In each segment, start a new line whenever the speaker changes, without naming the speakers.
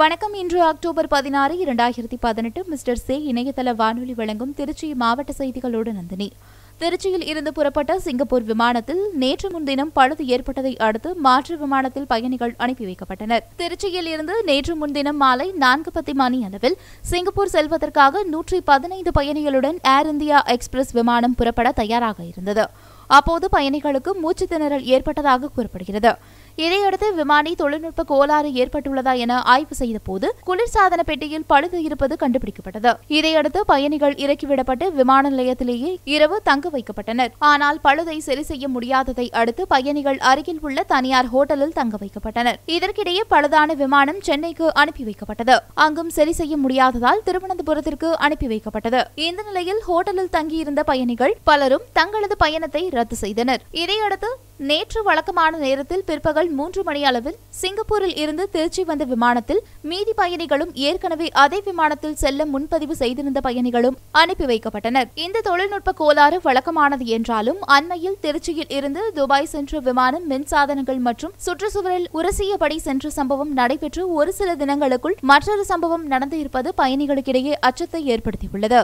வணக்கம் இன்று அக்டோபர் பதினாறு இரண்டாயிரத்தி பதினெட்டு மிஸ்டர் சே இணையதள வானொலி வழங்கும் திருச்சி மாவட்ட செய்திகளோடு நந்தினி திருச்சியில் இருந்து புறப்பட்ட சிங்கப்பூர் விமானத்தில் நேற்று முன்தினம் பழுது ஏற்பட்டதை அடுத்து மாற்று விமானத்தில் பயணிகள் அனுப்பி வைக்கப்பட்டனர் திருச்சியில் இருந்து நேற்று முன்தினம் மாலை நான்கு பத்து மணி அளவில் சிங்கப்பூர் செல்வதற்காக நூற்றி பதினைந்து பயணிகளுடன் ஏர் இந்தியா எக்ஸ்பிரஸ் விமானம் புறப்பட தயாராக இருந்தது அப்போது பயணிகளுக்கு மூச்சு திணறல் ஏற்பட்டதாக கூறப்படுகிறது இதையடுத்து விமானி தொழில்நுட்ப கோளாறு ஏற்பட்டுள்ளதா என ஆய்வு செய்த போது குளிர்சாதன பெட்டியில் பழுது இருப்பது கண்டுபிடிக்கப்பட்டது இதையடுத்து பயணிகள் இறக்கிவிடப்பட்டு விமான நிலையத்திலேயே இரவு தங்க வைக்கப்பட்டனர் ஆனால் பழுதை சரி செய்ய முடியாததை அடுத்து பயணிகள் அருகில் உள்ள தனியார் ஹோட்டலில் தங்க வைக்கப்பட்டனர் இதற்கிடையே பழுதான விமானம் சென்னைக்கு அனுப்பி வைக்கப்பட்டது அங்கும் சரி செய்ய முடியாததால் திருவனந்தபுரத்திற்கு அனுப்பி வைக்கப்பட்டது இந்த நிலையில் ஹோட்டலில் தங்கியிருந்த பயணிகள் பலரும் தங்களது பயணத்தை ரத்து செய்தனர் இதையடுத்து நேற்று வழக்கமான நேரத்தில் பிற்பகல் மூன்று மணி அளவில் சிங்கப்பூரில் இருந்து திருச்சி வந்த விமானத்தில் மீதி பயணிகளும் ஏற்கனவே அதே விமானத்தில் செல்ல முன்பதிவு செய்திருந்த பயணிகளும் அனுப்பி வைக்கப்பட்டனர் இந்த தொழில்நுட்ப கோளாறு வழக்கமானது என்றாலும் அண்மையில் திருச்சியில் இருந்து துபாய் சென்ற விமானம் மின்சாதனங்கள் மற்றும் சுற்றுச்சூழல் உரசியபடி சென்ற சம்பவம் நடைபெற்று ஒரு சில தினங்களுக்குள் மற்றொரு சம்பவம் நடந்து இருப்பது பயணிகளுக்கிடையே அச்சத்தை ஏற்படுத்தியுள்ளது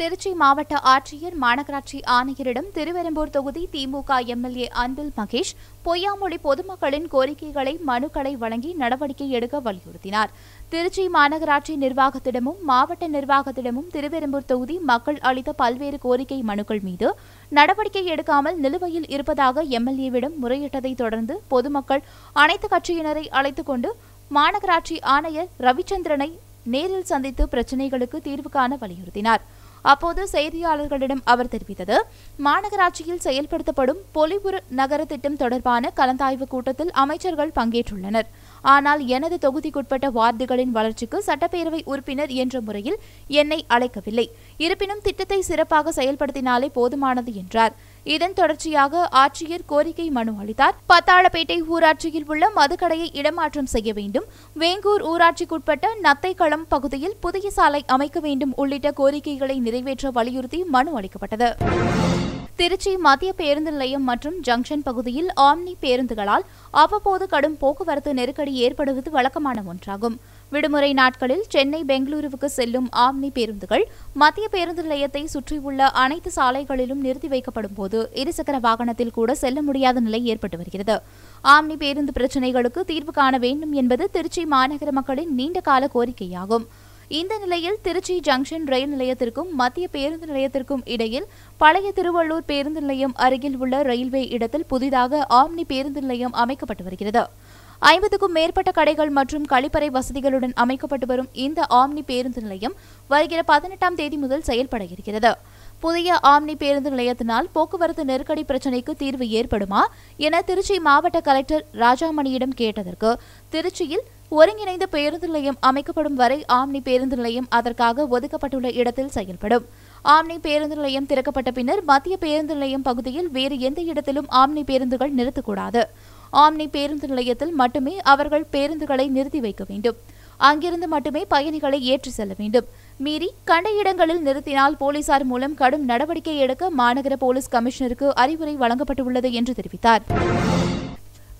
திருச்சி மாவட்ட ஆட்சியர் மாநகராட்சி ஆணையரிடம் திருவெரும்பூர் தொகுதி திமுக எம்எல்ஏ அன்பில் மகேஷ் பொய்யாமொழி பொதுமக்களின் கோரிக்கைகளை மனுக்களை வழங்கி நடவடிக்கை எடுக்க வலியுறுத்தினார் திருச்சி மாநகராட்சி நிர்வாகத்திடமும் மாவட்ட நிர்வாகத்திடமும் திருவெரும்பூர் தொகுதி மக்கள் அளித்த பல்வேறு கோரிக்கை மனுக்கள் மீது நடவடிக்கை எடுக்காமல் நிலுவையில் இருப்பதாக எம்எல்ஏவிடம் முறையிட்டதை தொடர்ந்து பொதுமக்கள் அனைத்து கட்சியினரை அழைத்துக் கொண்டு மாநகராட்சி ஆணையர் ரவிச்சந்திரனை நேரில் சந்தித்து பிரச்சினைகளுக்கு தீர்வு காண வலியுறுத்தினார் அப்போது செய்தியாளர்களிடம் அவர் தெரிவித்தது மாநகராட்சியில் செயல்படுத்தப்படும் பொலிபுர நகர திட்டம் தொடர்பான கலந்தாய்வு கூட்டத்தில் அமைச்சர்கள் பங்கேற்றுள்ளனர் ஆனால் எனது தொகுதிக்குட்பட்ட வார்டுகளின் வளர்ச்சிக்கு சட்டப்பேரவை உறுப்பினர் என்ற முறையில் என்னை அழைக்கவில்லை இருப்பினும் திட்டத்தை சிறப்பாக செயல்படுத்தினாலே போதுமானது என்றார் இதன் தொடர்ச்சியாக ஆட்சியர் கோரிக்கை மனு அளித்தார் பத்தாளப்பேட்டை ஊராட்சியில் உள்ள மதுக்கடையை இடமாற்றம் செய்ய வேண்டும் வேங்கூர் ஊராட்சிக்குட்பட்ட நத்தைக்களம் பகுதியில் புதிய சாலை அமைக்க வேண்டும் உள்ளிட்ட கோரிக்கைகளை நிறைவேற்ற வலியுறுத்தி மனு அளிக்கப்பட்டது திருச்சி மத்திய பேருந்து நிலையம் மற்றும் ஜங்ஷன் பகுதியில் ஆம்னி பேருந்துகளால் அவ்வப்போது கடும் போக்குவரத்து நெருக்கடி ஏற்படுவது வழக்கமான ஒன்றாகும் விடுமுறை நாட்களில் சென்னை பெங்களூருவுக்கு செல்லும் ஆம்னி பேருந்துகள் மத்திய பேருந்து நிலையத்தை சுற்றியுள்ள அனைத்து சாலைகளிலும் நிறுத்தி வைக்கப்படும் போது இருசக்கர வாகனத்தில் கூட செல்ல முடியாத நிலை ஏற்பட்டு வருகிறது ஆம்னி பேருந்து பிரச்சினைகளுக்கு தீர்வு காண வேண்டும் என்பது திருச்சி மாநகர மக்களின் நீண்டகால கோரிக்கையாகும் இந்த நிலையில் திருச்சி ஜங்ஷன் ரயில் நிலையத்திற்கும் மத்திய பேருந்து நிலையத்திற்கும் இடையில் பழைய திருவள்ளூர் பேருந்து நிலையம் அருகில் உள்ள ரயில்வே இடத்தில் புதிதாக ஆம்னி பேருந்து நிலையம் அமைக்கப்பட்டு வருகிறது ஐம்பதுக்கும் மேற்பட்ட கடைகள் மற்றும் கழிப்பறை வசதிகளுடன் அமைக்கப்பட்டு வரும் இந்த ஆம்னி பேருந்து நிலையம் வருகிற பதினெட்டாம் தேதி முதல் செயல்பட இருக்கிறது புதிய ஆம்னி பேருந்து நிலையத்தினால் போக்குவரத்து நெருக்கடி பிரச்சினைக்கு தீர்வு ஏற்படுமா என திருச்சி மாவட்ட கலெக்டர் ராஜாமணியிடம் கேட்டதற்கு திருச்சியில் ஒருங்கிணைந்த பேருந்து நிலையம் அமைக்கப்படும் வரை ஆம்னி பேருந்து நிலையம் அதற்காக ஒதுக்கப்பட்டுள்ள இடத்தில் செயல்படும் ஆம்னி பேருந்து நிலையம் திறக்கப்பட்ட பின்னர் மத்திய பேருந்து நிலையம் பகுதியில் வேறு எந்த இடத்திலும் ஆம்னி பேருந்துகள் நிறுத்தக்கூடாது ஆம்னி பேருந்து நிலையத்தில் மட்டுமே அவர்கள் பேருந்துகளை நிறுத்தி வைக்க வேண்டும் அங்கிருந்து மட்டுமே பயணிகளை ஏற்றி செல்ல வேண்டும் மீறி கண்ட இடங்களில் நிறுத்தினால் போலீசார் மூலம் கடும் நடவடிக்கை எடுக்க மாநகர போலீஸ் கமிஷனருக்கு அறிவுரை வழங்கப்பட்டுள்ளது என்று தெரிவித்தார்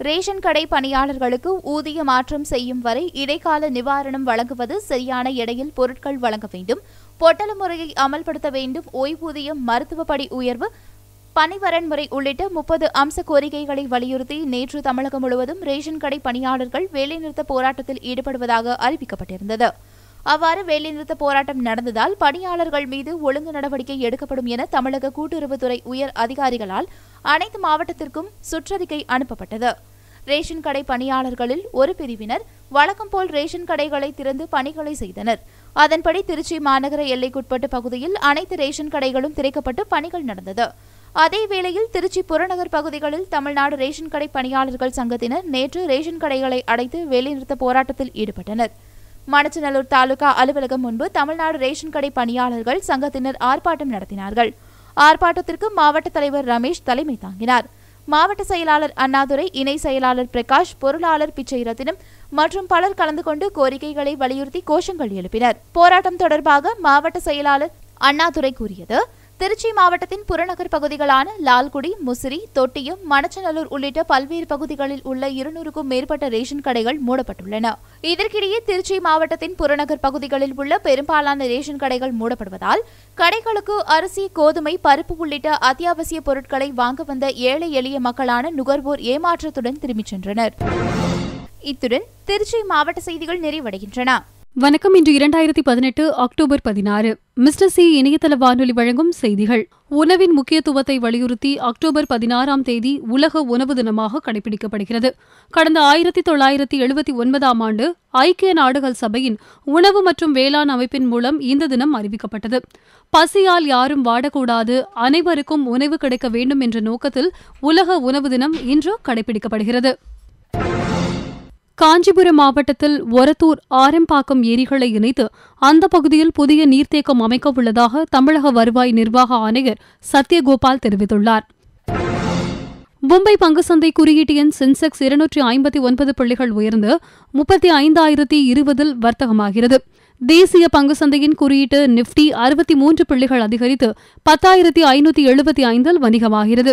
ரேஷன் கடை பணியாளர்களுக்கு ஊதிய மாற்றம் செய்யும் வரை இடைக்கால நிவாரணம் வழங்குவது சரியான எடையில் பொருட்கள் வழங்க வேண்டும் பொட்டல முறையை அமல்படுத்த வேண்டும் ஓய்வூதியம் மருத்துவ படி உயர்வு பணிவரன்முறை உள்ளிட்ட முப்பது அம்ச கோரிக்கைகளை வலியுறுத்தி நேற்று தமிழகம் முழுவதும் ரேஷன் கடை பணியாளர்கள் வேலைநிறுத்த போராட்டத்தில் ஈடுபடுவதாக அறிவிக்கப்பட்டிருந்தது அவ்வாறு வேலைநிறுத்த போராட்டம் நடந்ததால் பணியாளர்கள் மீது ஒழுங்கு நடவடிக்கை எடுக்கப்படும் என தமிழக கூட்டுறவுத்துறை உயர் அதிகாரிகளால் அனைத்து மாவட்டத்திற்கும் சுற்றறிக்கை அனுப்பப்பட்டது ரேஷன் கடை பணியாளர்களில் ஒரு பிரிவினர் வழக்கம் போல் ரேஷன் கடைகளை திறந்து பணிகளை செய்தனர் அதன்படி திருச்சி மாநகர எல்லைக்குட்பட்ட பகுதியில் அனைத்து ரேஷன் கடைகளும் திறக்கப்பட்டு பணிகள் நடந்தது அதேவேளையில் திருச்சி புறநகர் பகுதிகளில் தமிழ்நாடு ரேஷன் கடை பணியாளர்கள் சங்கத்தினர் நேற்று ரேஷன் கடைகளை அடைத்து வேலைநிறுத்த போராட்டத்தில் ஈடுபட்டனர் மணச்சநல்லூர் தாலுகா அலுவலகம் முன்பு தமிழ்நாடு ரேஷன் கடை பணியாளர்கள் சங்கத்தினர் ஆர்ப்பாட்டம் நடத்தினார்கள் ஆர்ப்பாட்டத்திற்கு மாவட்ட தலைவர் ரமேஷ் தலைமை தாங்கினார் மாவட்ட செயலாளர் அண்ணாதுரை இணை செயலாளர் பிரகாஷ் பொருளாளர் பிச்சை ரத்தினம் மற்றும் பலர் கலந்து கொண்டு கோரிக்கைகளை வலியுறுத்தி கோஷங்கள் எழுப்பினர் போராட்டம் தொடர்பாக மாவட்ட செயலாளர் அண்ணாதுரை கூறியது திருச்சி மாவட்டத்தின் புறநகர் பகுதிகளான லால்குடி முசிறி தொட்டியம் மணச்சநல்லூர் உள்ளிட்ட பல்வேறு பகுதிகளில் உள்ள இருநூறுக்கும் மேற்பட்ட ரேஷன் கடைகள் மூடப்பட்டுள்ளன இதற்கிடையே திருச்சி மாவட்டத்தின் புறநகர் பகுதிகளில் உள்ள பெரும்பாலான ரேஷன் கடைகள் மூடப்படுவதால் கடைகளுக்கு அரிசி கோதுமை பருப்பு உள்ளிட்ட அத்தியாவசிய பொருட்களை வாங்க வந்த ஏழை எளிய மக்களான நுகர்வோர் ஏமாற்றத்துடன் திரும்பிச் சென்றனர் இத்துடன் திருச்சி மாவட்ட
செய்திகள் நிறைவடைகின்றன வணக்கம் இன்று இரண்டாயிரத்தி பதினெட்டு அக்டோபர் பதினாறு மிஸ்டர் சி இணையதள வானொலி வழங்கும் செய்திகள் உணவின் முக்கியத்துவத்தை வலியுறுத்தி அக்டோபர் பதினாறாம் தேதி உலக உணவு தினமாக கடைபிடிக்கப்படுகிறது கடந்த ஆயிரத்தி தொள்ளாயிரத்தி எழுபத்தி ஒன்பதாம் ஆண்டு ஐக்கிய நாடுகள் சபையின் உணவு மற்றும் வேளாண் அமைப்பின் மூலம் இந்த தினம் அறிவிக்கப்பட்டது பசியால் யாரும் வாடக்கூடாது அனைவருக்கும் உணவு கிடைக்க வேண்டும் என்ற நோக்கத்தில் உலக உணவு தினம் இன்று கடைபிடிக்கப்படுகிறது காஞ்சிபுரம் மாவட்டத்தில் ஒரத்தூர் ஆரம்பாக்கம் ஏரிகளை இணைத்து அந்த பகுதியில் புதிய நீர்த்தேக்கம் அமைக்க உள்ளதாக தமிழக வருவாய் நிர்வாக ஆணையர் சத்யகோபால் தெரிவித்துள்ளார் மும்பை பங்குசந்தை குறியீட்டு எண் சென்செக்ஸ் இருநூற்றி ஐம்பத்தி ஒன்பது புள்ளிகள் உயர்ந்து முப்பத்தி ஐந்தாயிரத்தி இருபதில் வர்த்தகமாகிறது தேசிய பங்குசந்தையின் குறியீட்டு நிப்டி அறுபத்தி மூன்று புள்ளிகள் அதிகரித்து பத்தாயிரத்தி ஐநூற்றி எழுபத்தி ஐந்தில் வணிகமாகிறது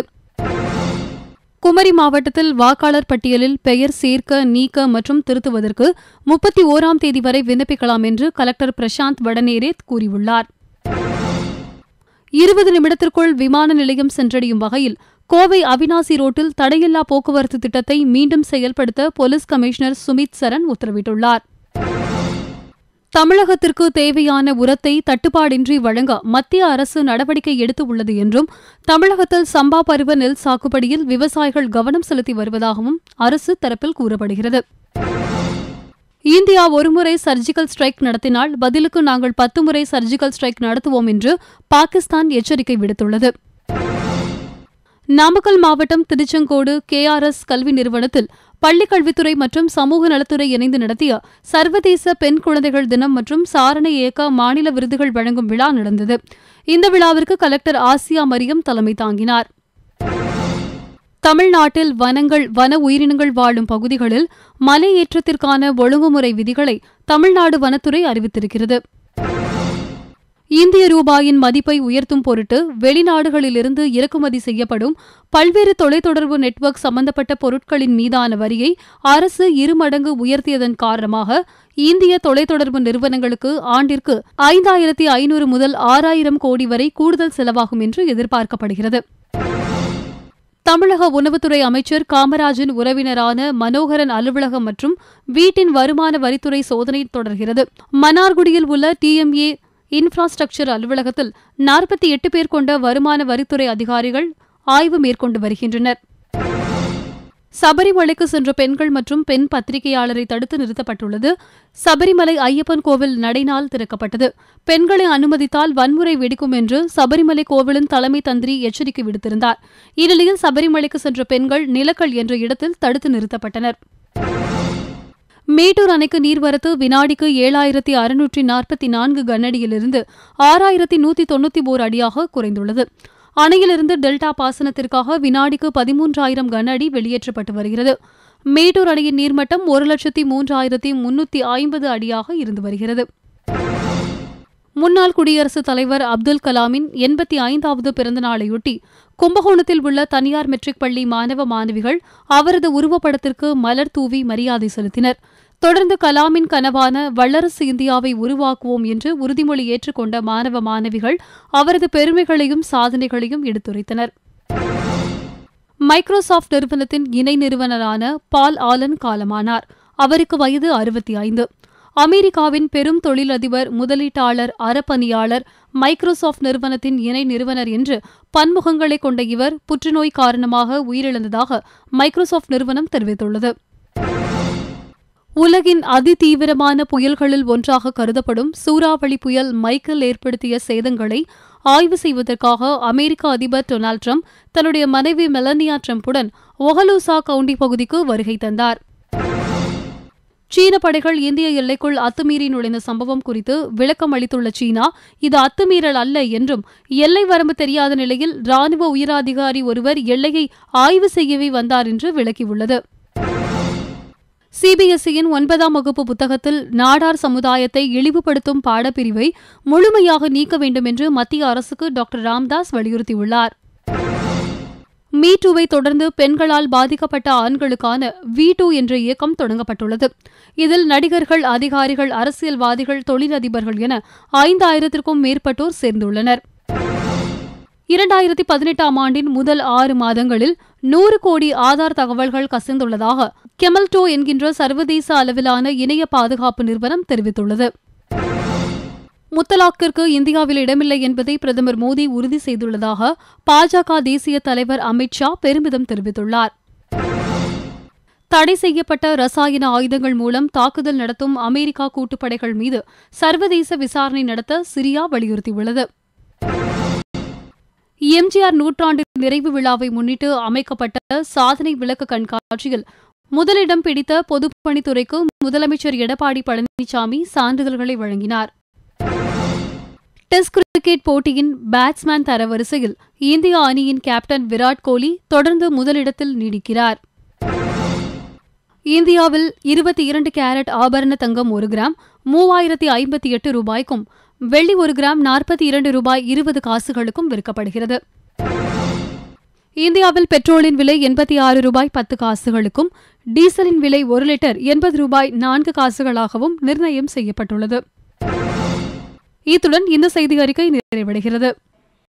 குமரி மாவட்டத்தில் வாக்காளர் பட்டியலில் பெயர் சேர்க்க நீக்க மற்றும் திருத்துவதற்கு முப்பத்தி ஓராம் தேதி வரை விண்ணப்பிக்கலாம் என்று கலெக்டர் பிரசாந்த் வடநேரே கூறியுள்ளார் இருபது நிமிடத்திற்குள் விமான நிலையம் சென்றடையும் வகையில் கோவை அவினாசி ரோட்டில் தடையில்லா போக்குவரத்து திட்டத்தை மீண்டும் செயல்படுத்த போலீஸ் கமிஷனர் சுமித் சரண் உத்தரவிட்டுள்ளாா் தமிழகத்திற்கு தேவையான உரத்தை தட்டுப்பாடின்றி வழங்க மத்திய அரசு நடவடிக்கை எடுத்து உள்ளது என்றும் தமிழகத்தில் சம்பா பருவ நெல் சாகுபடியில் விவசாயிகள் கவனம் செலுத்தி வருவதாகவும் அரசு தரப்பில் கூறப்படுகிறது இந்தியா ஒருமுறை சர்ஜிக்கல் ஸ்ட்ரைக் நடத்தினால் பதிலுக்கு நாங்கள் பத்து முறை சர்ஜிக்கல் ஸ்ட்ரைக் நடத்துவோம் என்று பாகிஸ்தான் எச்சரிக்கை விடுத்துள்ளது நாமக்கல் மாவட்டம் திருச்செங்கோடு கேஆர்எஸ் கல்வி நிறுவனத்தில் பள்ளிக்கல்வித்துறை மற்றும் சமூக நலத்துறை இணைந்து நடத்திய சர்வதேச பெண் குழந்தைகள் தினம் மற்றும் சாரண இயக்க மாநில விருதுகள் வழங்கும் விழா நடந்தது இந்த விழாவிற்கு கலெக்டர் ஆசியா மரியம் தலைமை தாங்கினார் தமிழ்நாட்டில் வனங்கள் வன உயிரினங்கள் வாழும் பகுதிகளில் மலையேற்றத்திற்கான ஒழுங்குமுறை விதிகளை தமிழ்நாடு வனத்துறை அறிவித்திருக்கிறது இந்திய ரூபாயின் மதிப்பை உயர்த்தும் பொருட்டு வெளிநாடுகளிலிருந்து இறக்குமதி செய்யப்படும் பல்வேறு தொலைத்தொடர்பு நெட்வொர்க் சம்பந்தப்பட்ட பொருட்களின் மீதான வரியை அரசு இருமடங்கு உயர்த்தியதன் காரணமாக இந்திய தொலைத்தொடர்பு நிறுவனங்களுக்கு ஆண்டிற்கு ஐந்தாயிரத்தி ஐநூறு முதல் ஆறாயிரம் கோடி வரை கூடுதல் செலவாகும் என்று எதிர்பார்க்கப்படுகிறது தமிழக உணவுத்துறை அமைச்சர் காமராஜின் உறவினரான மனோகரன் அலுவலகம் மற்றும் வீட்டின் வருமான வரித்துறை சோதனை தொடர்கிறது மன்னார்குடியில் உள்ள டிஎம்ஏ இன்ஃப்ராஸ்ட்ரக்சர் அலுவலகத்தில் நாற்பத்தி எட்டு பேர் கொண்ட வருமான வரித்துறை அதிகாரிகள் ஆய்வு மேற்கொண்டு வருகின்றனர் சபரிமலைக்கு சென்ற பெண்கள் மற்றும் பெண் பத்திரிகையாளரை தடுத்து நிறுத்தப்பட்டுள்ளது சபரிமலை ஐயப்பன் கோவில் நடைநாள் திறக்கப்பட்டது பெண்களை அனுமதித்தால் வன்முறை வெடிக்கும் என்று சபரிமலை கோவிலின் தலைமை தந்திரி எச்சரிக்கை விடுத்திருந்தார் இந்நிலையில் சபரிமலைக்கு சென்ற பெண்கள் நிலக்கல் என்ற இடத்தில் தடுத்து நிறுத்தப்பட்டனர் மேட்டூர் அணைக்கு நீர்வரத்து வினாடிக்கு ஏழாயிரத்தி அறுநூற்றி நாற்பத்தி நான்கு கனஅடியிலிருந்து ஆறாயிரத்தி நூத்தி தொண்ணூத்தி ஓர் அடியாக குறைந்துள்ளது அணையிலிருந்து டெல்டா பாசனத்திற்காக வினாடிக்கு பதிமூன்றாயிரம் கன அடி வெளியேற்றப்பட்டு வருகிறது மேட்டூர் அணையின் நீர்மட்டம் ஒரு லட்சத்தி மூன்றாயிரத்தி முன்னூத்தி ஐம்பது அடியாக இருந்து வருகிறது முன்னாள் குடியரசுத் தலைவர் அப்துல் கலாமின் எண்பத்தி ஐந்தாவது பிறந்தநாளையொட்டி கும்பகோணத்தில் உள்ள தனியார் மெட்ரிக் பள்ளி மாணவ மாணவிகள் அவரது உருவப்படத்திற்கு மலர் தூவி மரியாதை செலுத்தினர் தொடர்ந்து கலாமின் கனவான வல்லரசு இந்தியாவை உருவாக்குவோம் என்று உறுதிமொழி ஏற்றுக்கொண்ட மாணவ மாணவிகள் அவரது பெருமைகளையும் சாதனைகளையும் எடுத்துரைத்தனர் மைக்ரோசாஃப்ட் நிறுவனத்தின் இணை நிறுவனரான பால் ஆலன் காலமானார் அவருக்கு வயது அறுபத்தி ஐந்து அமெரிக்காவின் பெரும் தொழிலதிபர் முதலீட்டாளர் அறப்பணியாளர் மைக்ரோசாஃப்ட் நிறுவனத்தின் இணை நிறுவனர் என்று பன்முகங்களை கொண்ட இவர் புற்றுநோய் காரணமாக உயிரிழந்ததாக மைக்ரோசாஃப்ட் நிறுவனம் தெரிவித்துள்ளது உலகின் அதிதீவிரமான புயல்களில் ஒன்றாக கருதப்படும் சூறாவளி புயல் மைக்கேல் ஏற்படுத்திய சேதங்களை ஆய்வு செய்வதற்காக அமெரிக்க அதிபர் டொனால்டு ட்ரம்ப் தன்னுடைய மனைவி மெலனியா ட்ரம்புடன் ஒஹலூசா கவுண்டி பகுதிக்கு வருகை தந்தார் சீன படைகள் இந்திய எல்லைக்குள் அத்துமீறி நுழைந்த சம்பவம் குறித்து விளக்கம் அளித்துள்ள சீனா இது அத்துமீறல் அல்ல என்றும் எல்லை வரம்பு தெரியாத நிலையில் ராணுவ உயரதிகாரி ஒருவர் எல்லையை ஆய்வு செய்யவே வந்தார் என்று விளக்கியுள்ளது சிபிஎஸ்இயின் ஒன்பதாம் வகுப்பு புத்தகத்தில் நாடார் சமுதாயத்தை இழிவுபடுத்தும் பாடப்பிரிவை முழுமையாக நீக்க வேண்டும் என்று மத்திய அரசுக்கு டாக்டர் ராம்தாஸ் வலியுறுத்தியுள்ளார் மீ டூவை தொடர்ந்து பெண்களால் பாதிக்கப்பட்ட ஆண்களுக்கான வி டூ என்ற இயக்கம் தொடங்கப்பட்டுள்ளது இதில் நடிகர்கள் அதிகாரிகள் அரசியல்வாதிகள் தொழிலதிபர்கள் என ஐந்தாயிரத்திற்கும் மேற்பட்டோர் சேர்ந்துள்ளனா் இரண்டாயிரத்தி பதினெட்டாம் ஆண்டின் முதல் ஆறு மாதங்களில் நூறு கோடி ஆதார் தகவல்கள் கசிந்துள்ளதாக கெமல்டோ என்கின்ற சர்வதேச அளவிலான இணைய பாதுகாப்பு நிறுவனம் தெரிவித்துள்ளது முத்தலாக்கிற்கு இந்தியாவில் இடமில்லை என்பதை பிரதமர் மோடி உறுதி செய்துள்ளதாக பாஜக தேசிய தலைவர் அமித்ஷா பெருமிதம் தெரிவித்துள்ளார் தடை செய்யப்பட்ட ரசாயன ஆயுதங்கள் மூலம் தாக்குதல் நடத்தும் அமெரிக்கா கூட்டுப்படைகள் மீது சர்வதேச விசாரணை நடத்த சிரியா வலியுறுத்தியுள்ளது எம்ஜிஆர் நூற்றாண்டு நிறைவு விழாவை முன்னிட்டு அமைக்கப்பட்ட சாதனை விளக்க கண்காட்சியில் முதலிடம் பிடித்த பொதுப்பணித்துறைக்கு முதலமைச்சர் எடப்பாடி பழனிசாமி சான்றிதழ்களை வழங்கினார் டெஸ்ட் கிரிக்கெட் போட்டியின் பேட்ஸ்மேன் தரவரிசையில் இந்திய அணியின் கேப்டன் விராட் கோலி தொடர்ந்து முதலிடத்தில் நீடிக்கிறார் இந்தியாவில் இருபத்தி இரண்டு கேரட் ஆபரண தங்கம் ஒரு கிராம் மூவாயிரத்தி ஐம்பத்தி எட்டு ரூபாய்க்கும் வெள்ளி ஒரு கிராம் நாற்பத்தி இரண்டு ரூபாய் இருபது காசுகளுக்கும் விற்கப்படுகிறது இந்தியாவில் பெட்ரோலின் விலை எண்பத்தி ஆறு ரூபாய் பத்து காசுகளுக்கும் டீசலின் விலை ஒரு லிட்டர் எண்பது ரூபாய் நான்கு காசுகளாகவும் நிர்ணயம் செய்யப்பட்டுள்ளது இத்துடன் இந்த செய்தி அறிக்கை நிறைவடைகிறது